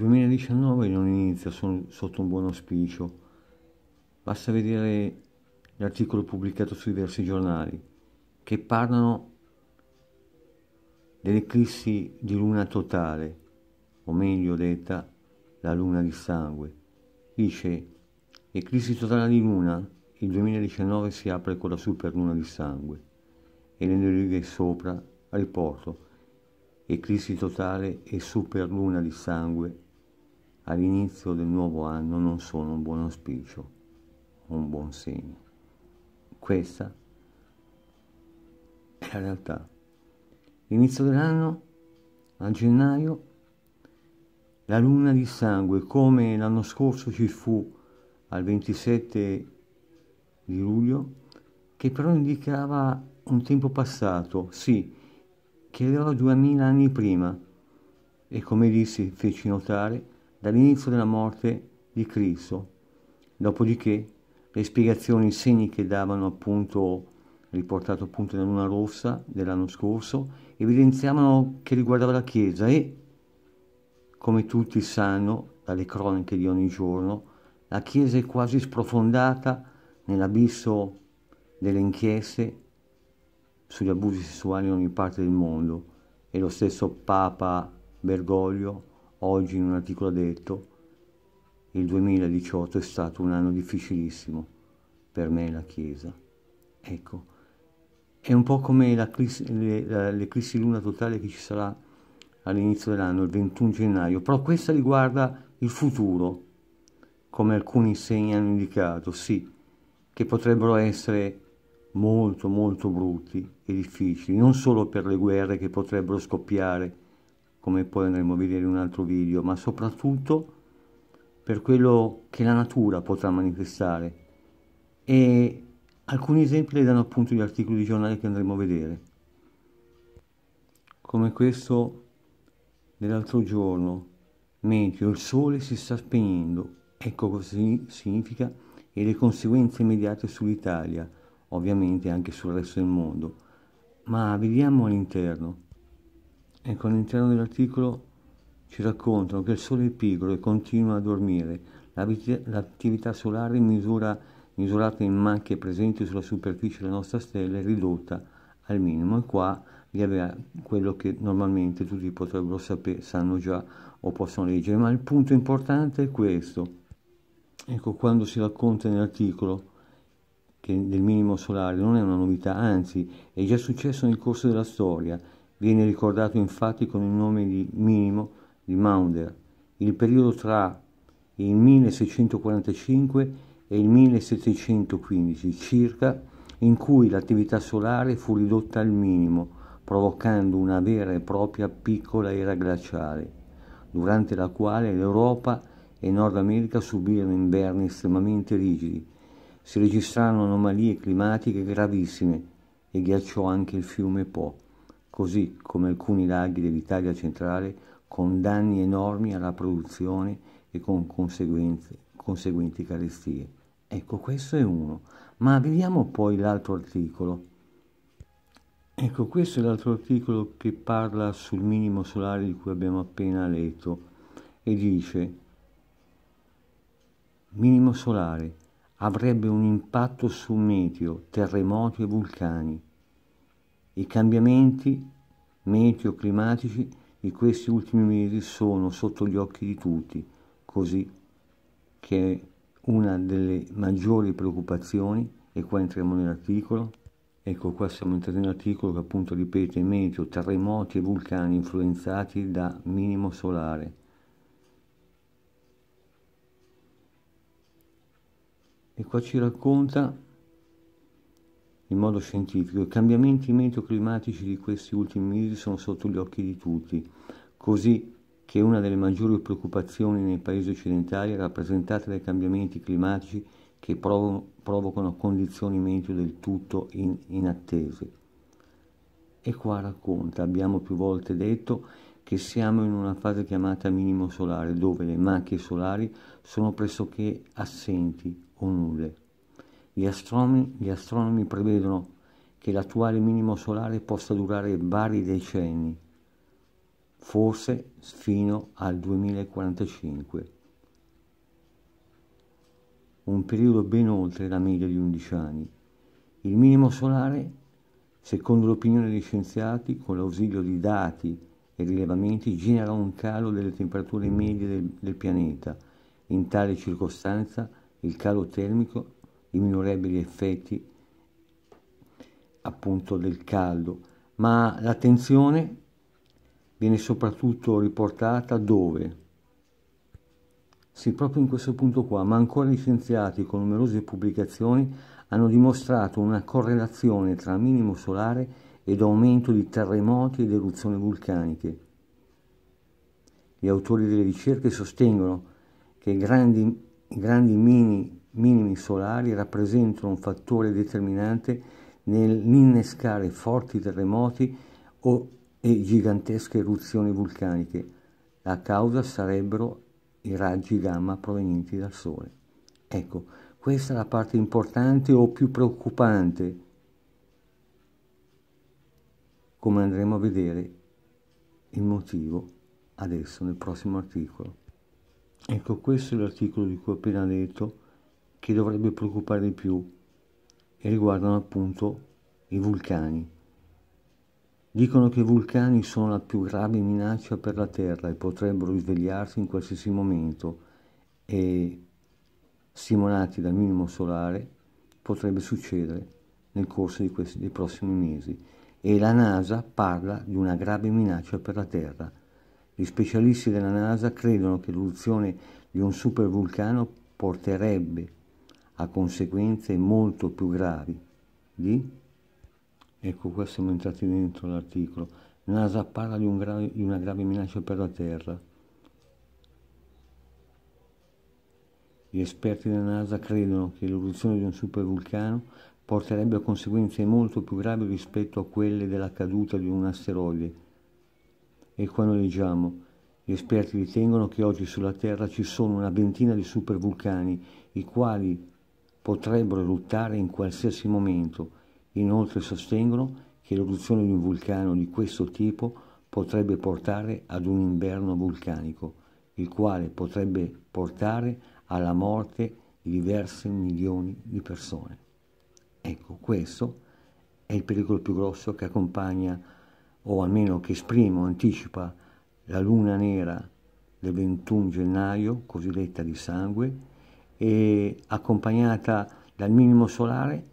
2019 non inizia sono sotto un buon auspicio, basta vedere l'articolo pubblicato su diversi giornali che parlano dell'eclissi di luna totale, o meglio detta la luna di sangue. Dice, eclissi totale di luna, il 2019 si apre con la superluna di sangue e nelle righe sopra riporto eclissi totale e superluna di sangue all'inizio del nuovo anno non sono un buon auspicio, un buon segno. Questa è la realtà. L'inizio dell'anno, a gennaio, la luna di sangue, come l'anno scorso ci fu al 27 di luglio, che però indicava un tempo passato, sì, che aveva 2000 anni prima, e come dissi, feci notare, dall'inizio della morte di Cristo. Dopodiché le spiegazioni, i segni che davano appunto, riportato appunto nella luna rossa dell'anno scorso, evidenziavano che riguardava la Chiesa e, come tutti sanno dalle croniche di ogni giorno, la Chiesa è quasi sprofondata nell'abisso delle inchieste sugli abusi sessuali in ogni parte del mondo e lo stesso Papa Bergoglio oggi in un articolo ha detto il 2018 è stato un anno difficilissimo per me e la Chiesa. Ecco, è un po' come l'eclissi luna totale che ci sarà all'inizio dell'anno, il 21 gennaio, però questa riguarda il futuro, come alcuni segni hanno indicato, sì, che potrebbero essere molto molto brutti e difficili, non solo per le guerre che potrebbero scoppiare, come poi andremo a vedere in un altro video, ma soprattutto per quello che la natura potrà manifestare. E alcuni esempi le danno appunto gli articoli di giornale che andremo a vedere, come questo dell'altro giorno, mentre il sole si sta spegnendo, ecco cosa significa e le conseguenze immediate sull'Italia, ovviamente anche sul resto del mondo. Ma vediamo all'interno. Ecco, all'interno dell'articolo ci raccontano che il Sole è pigro e continua a dormire. L'attività solare misura, misurata in macchie presenti sulla superficie della nostra stella è ridotta al minimo e qua vi aveva quello che normalmente tutti potrebbero sapere, sanno già o possono leggere, ma il punto importante è questo. Ecco, quando si racconta nell'articolo che del minimo solare non è una novità, anzi è già successo nel corso della storia Viene ricordato infatti con il nome di minimo di Maunder. Il periodo tra il 1645 e il 1715 circa in cui l'attività solare fu ridotta al minimo, provocando una vera e propria piccola era glaciale, durante la quale l'Europa e Nord America subirono inverni estremamente rigidi. Si registrarono anomalie climatiche gravissime e ghiacciò anche il fiume Po così come alcuni laghi dell'Italia centrale con danni enormi alla produzione e con conseguenti carestie. Ecco, questo è uno. Ma vediamo poi l'altro articolo. Ecco, questo è l'altro articolo che parla sul minimo solare di cui abbiamo appena letto e dice minimo solare avrebbe un impatto su meteo, terremoti e vulcani i cambiamenti meteoclimatici di questi ultimi mesi sono sotto gli occhi di tutti, così che è una delle maggiori preoccupazioni, e qua entriamo nell'articolo, ecco qua siamo entrati nell'articolo che appunto ripete meteo, terremoti e vulcani influenzati da minimo solare. E qua ci racconta in modo scientifico, i cambiamenti meteo di questi ultimi mesi sono sotto gli occhi di tutti, così che una delle maggiori preoccupazioni nei paesi occidentali è rappresentata dai cambiamenti climatici che provo provocano condizioni meteo del tutto in inattese. E qua racconta, abbiamo più volte detto, che siamo in una fase chiamata minimo solare, dove le macchie solari sono pressoché assenti o nulle. Gli astronomi, gli astronomi prevedono che l'attuale minimo solare possa durare vari decenni, forse fino al 2045, un periodo ben oltre la media di 11 anni. Il minimo solare, secondo l'opinione degli scienziati, con l'ausilio di dati e rilevamenti, genera un calo delle temperature medie del, del pianeta. In tale circostanza il calo termico i minorevoli effetti appunto del caldo, ma l'attenzione viene soprattutto riportata dove? Sì, proprio in questo punto qua, ma ancora gli scienziati con numerose pubblicazioni hanno dimostrato una correlazione tra minimo solare ed aumento di terremoti ed eruzioni vulcaniche. Gli autori delle ricerche sostengono che grandi grandi mini, minimi solari rappresentano un fattore determinante nell'innescare forti terremoti o, e gigantesche eruzioni vulcaniche. La causa sarebbero i raggi gamma provenienti dal Sole. Ecco, questa è la parte importante o più preoccupante, come andremo a vedere il motivo adesso nel prossimo articolo. Ecco questo è l'articolo di cui ho appena detto che dovrebbe preoccupare di più e riguardano appunto i vulcani. Dicono che i vulcani sono la più grave minaccia per la Terra e potrebbero risvegliarsi in qualsiasi momento e, stimolati dal minimo solare, potrebbe succedere nel corso di questi, dei prossimi mesi. E la NASA parla di una grave minaccia per la Terra. Gli specialisti della NASA credono che l'eruzione di un supervulcano porterebbe a conseguenze molto più gravi di... Ecco qua siamo entrati dentro l'articolo. NASA parla di, un grave, di una grave minaccia per la Terra. Gli esperti della NASA credono che l'eruzione di un supervulcano porterebbe a conseguenze molto più gravi rispetto a quelle della caduta di un asteroide e quando leggiamo, gli esperti ritengono che oggi sulla Terra ci sono una ventina di supervulcani, i quali potrebbero eruttare in qualsiasi momento. Inoltre sostengono che l'eruzione di un vulcano di questo tipo potrebbe portare ad un inverno vulcanico, il quale potrebbe portare alla morte di diverse milioni di persone. Ecco, questo è il pericolo più grosso che accompagna o almeno che esprime o anticipa la luna nera del 21 gennaio, cosiddetta di sangue, e accompagnata dal minimo solare,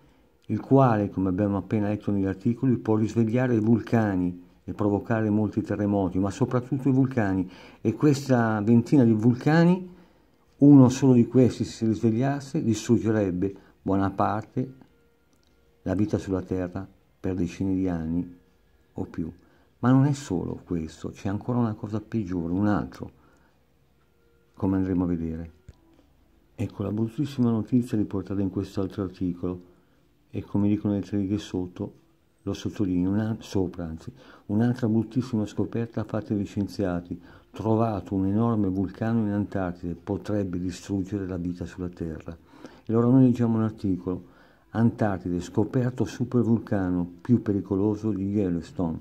il quale, come abbiamo appena letto negli articoli, può risvegliare i vulcani e provocare molti terremoti, ma soprattutto i vulcani. E questa ventina di vulcani, uno solo di questi se si risvegliasse, distruggerebbe buona parte la vita sulla Terra per decine di anni o più. Ma non è solo questo, c'è ancora una cosa peggiore, un altro, come andremo a vedere. Ecco la bruttissima notizia riportata in questo altro articolo e come dicono le tre sotto, lo sottolineo, una, sopra anzi, un'altra bruttissima scoperta fatta dagli scienziati, trovato un enorme vulcano in Antartide, potrebbe distruggere la vita sulla Terra. E allora noi leggiamo un articolo, Antartide scoperto supervulcano più pericoloso di Yellowstone.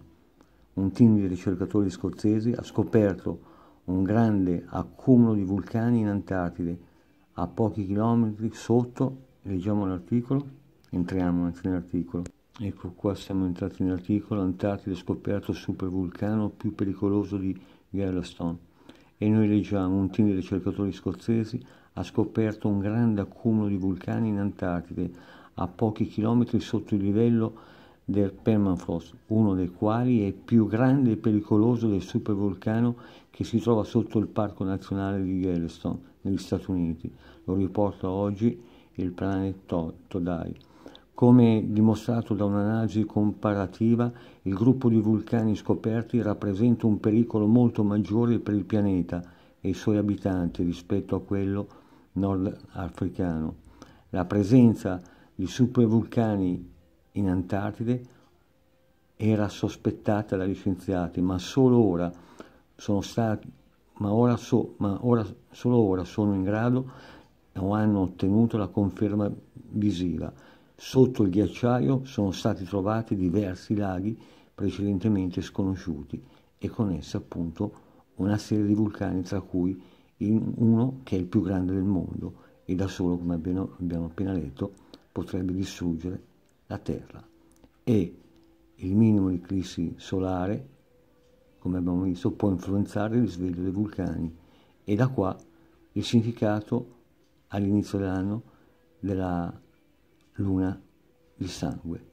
Un team di ricercatori scozzesi ha scoperto un grande accumulo di vulcani in Antartide a pochi chilometri sotto, leggiamo l'articolo, entriamo anzi nell'articolo. Ecco qua siamo entrati nell'articolo Antartide scoperto supervulcano più pericoloso di Yellowstone e noi leggiamo un team di ricercatori scozzesi ha scoperto un grande accumulo di vulcani in Antartide a pochi chilometri sotto il livello del permafrost, uno dei quali è più grande e pericoloso del supervulcano che si trova sotto il Parco Nazionale di Yellowstone negli Stati Uniti. Lo riporta oggi il Planet Todai. Come dimostrato da un'analisi comparativa, il gruppo di vulcani scoperti rappresenta un pericolo molto maggiore per il pianeta e i suoi abitanti rispetto a quello nordafricano. La presenza di supervulcani in Antartide era sospettata dagli scienziati, ma solo ora sono stati, ma ora, so, ma ora solo ora sono in grado o hanno ottenuto la conferma visiva. Sotto il ghiacciaio sono stati trovati diversi laghi precedentemente sconosciuti e con essa appunto una serie di vulcani, tra cui uno che è il più grande del mondo e da solo, come abbiamo appena letto, potrebbe distruggere la Terra e il minimo di eclissi solare, come abbiamo visto, può influenzare il risveglio dei vulcani e da qua il significato all'inizio dell'anno della luna di sangue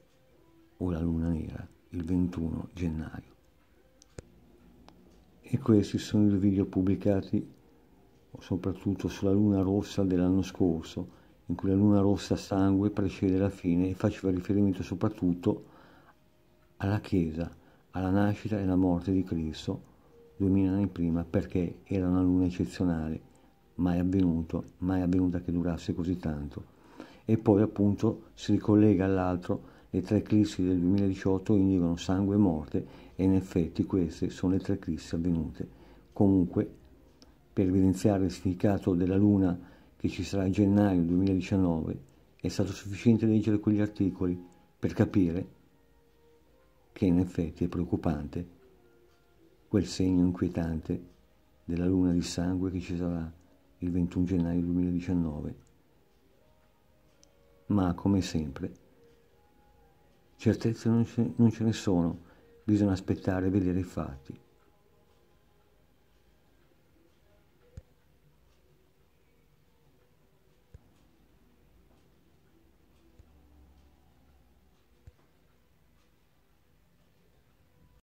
o la luna nera il 21 gennaio. E questi sono i video pubblicati soprattutto sulla luna rossa dell'anno scorso in cui la luna rossa sangue precede la fine e faceva riferimento soprattutto alla Chiesa, alla nascita e alla morte di Cristo duemila anni prima perché era una luna eccezionale, mai avvenuto, mai avvenuta che durasse così tanto. E poi appunto si ricollega all'altro, le tre eclissi del 2018 indicano sangue e morte e in effetti queste sono le tre eclissi avvenute. Comunque, per evidenziare il significato della luna che ci sarà a gennaio 2019, è stato sufficiente leggere quegli articoli per capire che in effetti è preoccupante quel segno inquietante della luna di sangue che ci sarà il 21 gennaio 2019. Ma come sempre, certezze non ce, ne sono, bisogna aspettare e vedere i fatti.